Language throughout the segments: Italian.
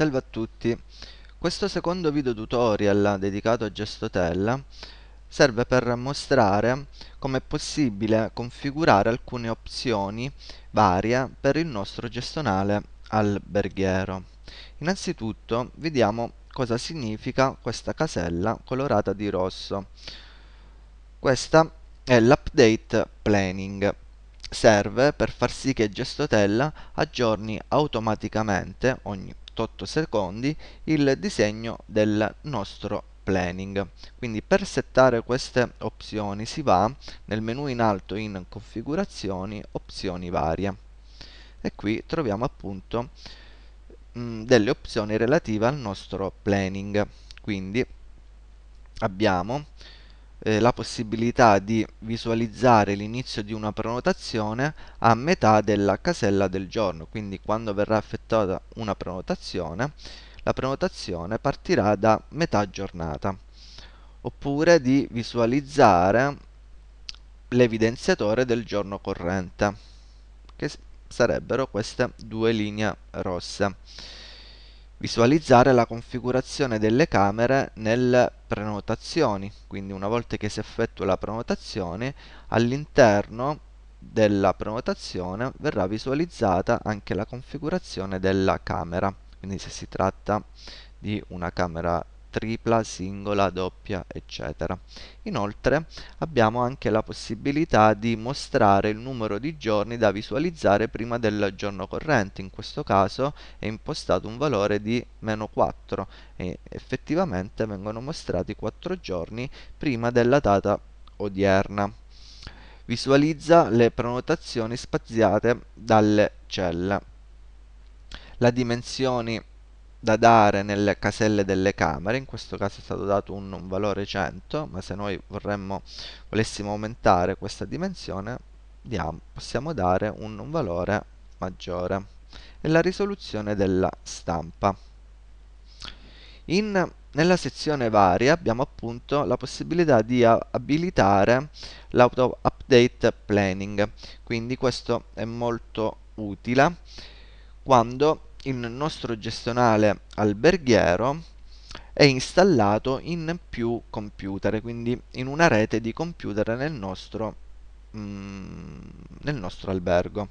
Salve a tutti, questo secondo video tutorial dedicato a Gestotella serve per mostrare come è possibile configurare alcune opzioni varie per il nostro gestionale alberghiero. Innanzitutto vediamo cosa significa questa casella colorata di rosso. Questa è l'update planning serve per far sì che Gestotella aggiorni automaticamente ogni 48 secondi il disegno del nostro planning. Quindi per settare queste opzioni si va nel menu in alto in configurazioni, opzioni varie e qui troviamo appunto mh, mm, delle opzioni relative al nostro planning. Quindi abbiamo eh, la possibilità di visualizzare l'inizio di una prenotazione a metà della casella del giorno, quindi quando verrà effettuata una prenotazione, la prenotazione partirà da metà giornata, oppure di visualizzare l'evidenziatore del giorno corrente, che sarebbero queste due linee rosse visualizzare la configurazione delle camere nelle prenotazioni, quindi una volta che si effettua la prenotazione all'interno della prenotazione verrà visualizzata anche la configurazione della camera, quindi se si tratta di una camera tripla, singola, doppia, eccetera. Inoltre abbiamo anche la possibilità di mostrare il numero di giorni da visualizzare prima del giorno corrente, in questo caso è impostato un valore di meno 4 e effettivamente vengono mostrati 4 giorni prima della data odierna. Visualizza le prenotazioni spaziate dalle celle. La dimensione da dare nelle caselle delle camere, in questo caso è stato dato un, un valore 100, ma se noi vorremmo, volessimo aumentare questa dimensione diamo, possiamo dare un, un valore maggiore e la risoluzione della stampa. In, nella sezione varie abbiamo appunto la possibilità di abilitare l'auto update planning, quindi questo è molto utile quando il nostro gestionale alberghiero è installato in più computer, quindi in una rete di computer nel nostro, mm, nel nostro albergo.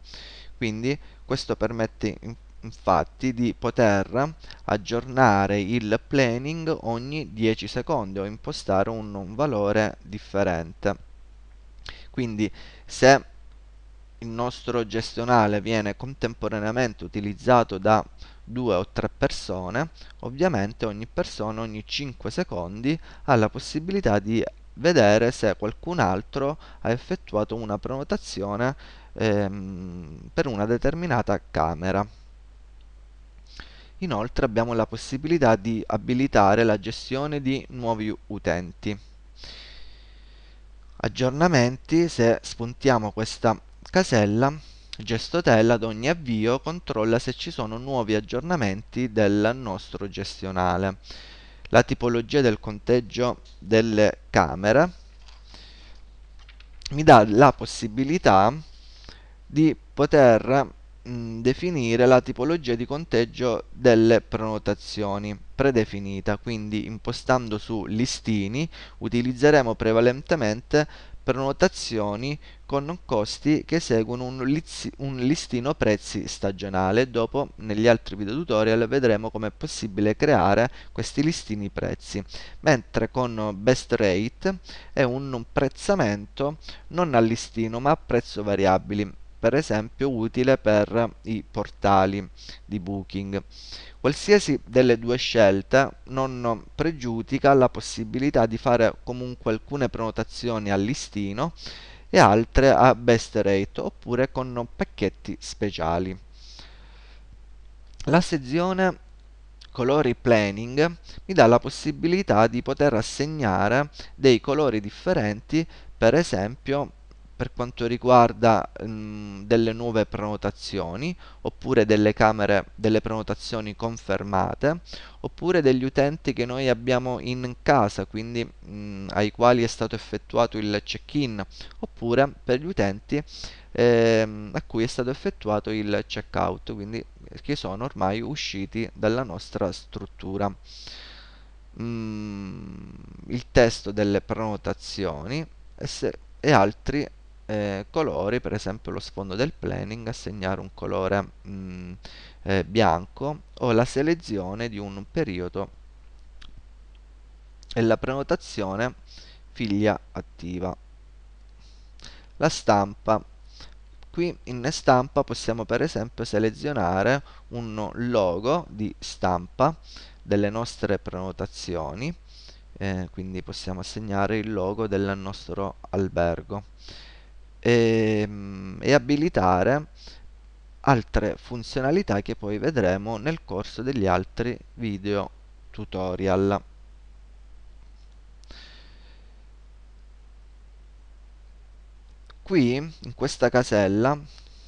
Quindi questo permette infatti di poter aggiornare il planning ogni 10 secondi o impostare un, un valore differente. Quindi se il nostro gestionale viene contemporaneamente utilizzato da due o tre persone, ovviamente ogni persona ogni 5 secondi ha la possibilità di vedere se qualcun altro ha effettuato una prenotazione ehm, per una determinata camera. Inoltre abbiamo la possibilità di abilitare la gestione di nuovi utenti. Aggiornamenti, se spuntiamo questa casella gestotella ad ogni avvio controlla se ci sono nuovi aggiornamenti del nostro gestionale. La tipologia del conteggio delle camere mi dà la possibilità di poter mh, definire la tipologia di conteggio delle prenotazioni predefinita, quindi impostando su listini utilizzeremo prevalentemente prenotazioni con costi che seguono un, liz- un listino prezzi stagionale. Dopo negli altri video tutorial vedremo come è possibile creare questi listini prezzi. Mentre con best rate è un prezzamento non a listino ma a prezzo variabili per esempio utile per i portali di booking. Qualsiasi delle due scelte non pregiudica la possibilità di fare comunque alcune prenotazioni a listino e altre a best rate oppure con pacchetti speciali. La sezione colori planning mi dà la possibilità di poter assegnare dei colori differenti per esempio per quanto riguarda mh, mm, delle nuove prenotazioni oppure delle camere delle prenotazioni confermate oppure degli utenti che noi abbiamo in casa quindi mh, mm, ai quali è stato effettuato il check-in oppure per gli utenti eh, a cui è stato effettuato il check-out quindi eh, che sono ormai usciti dalla nostra struttura mm, il testo delle prenotazioni e, se, e altri eh, colori, per esempio lo sfondo del planning, assegnare un colore mh, mm, eh, bianco o la selezione di un periodo e la prenotazione figlia attiva. La stampa. Qui in stampa possiamo per esempio selezionare un logo di stampa delle nostre prenotazioni, eh, quindi possiamo assegnare il logo del nostro albergo e, ehm, e abilitare altre funzionalità che poi vedremo nel corso degli altri video tutorial. Qui, in questa casella,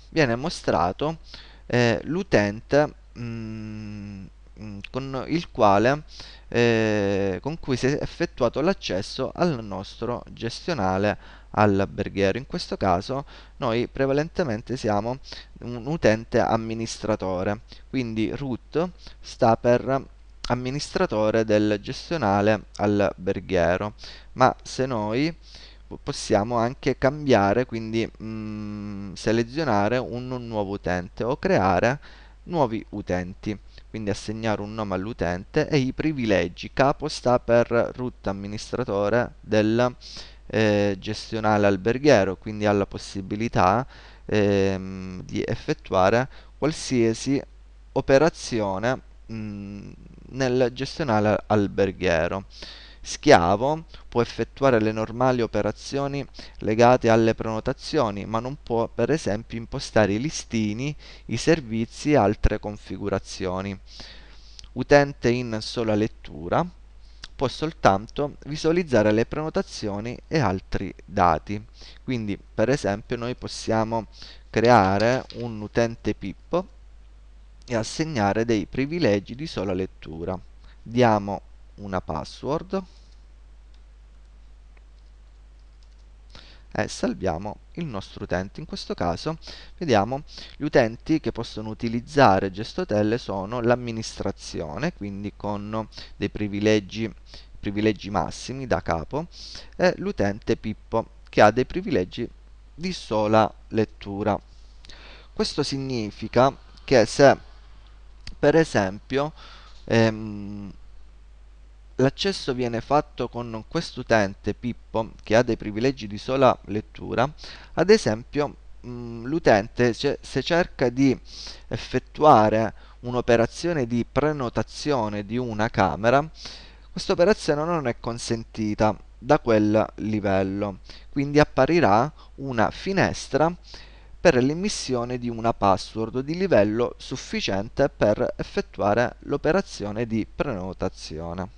viene mostrato eh, l'utente mm, Mm, con il quale eh, con cui si è effettuato l'accesso al nostro gestionale alberghiero in questo caso noi prevalentemente siamo un utente amministratore quindi root sta per amministratore del gestionale alberghiero ma se noi possiamo anche cambiare quindi mh, mm, selezionare un nuovo utente o creare nuovi utenti, quindi assegnare un nome all'utente e i privilegi. Capo sta per root amministratore del eh, gestionale alberghiero, quindi ha la possibilità ehm, di effettuare qualsiasi operazione mh, nel gestionale alberghiero schiavo può effettuare le normali operazioni legate alle prenotazioni, ma non può per esempio impostare i listini, i servizi e altre configurazioni. Utente in sola lettura può soltanto visualizzare le prenotazioni e altri dati. Quindi per esempio noi possiamo creare un utente Pippo e assegnare dei privilegi di sola lettura. Diamo una password e eh, salviamo il nostro utente. In questo caso vediamo gli utenti che possono utilizzare Gestotel sono l'amministrazione, quindi con dei privilegi, privilegi massimi da capo, e l'utente Pippo che ha dei privilegi di sola lettura. Questo significa che se per esempio ehm, L'accesso viene fatto con questo utente Pippo che ha dei privilegi di sola lettura, ad esempio mm, l'utente se cerca di effettuare un'operazione di prenotazione di una camera, questa operazione non è consentita da quel livello, quindi apparirà una finestra per l'emissione di una password di livello sufficiente per effettuare l'operazione di prenotazione.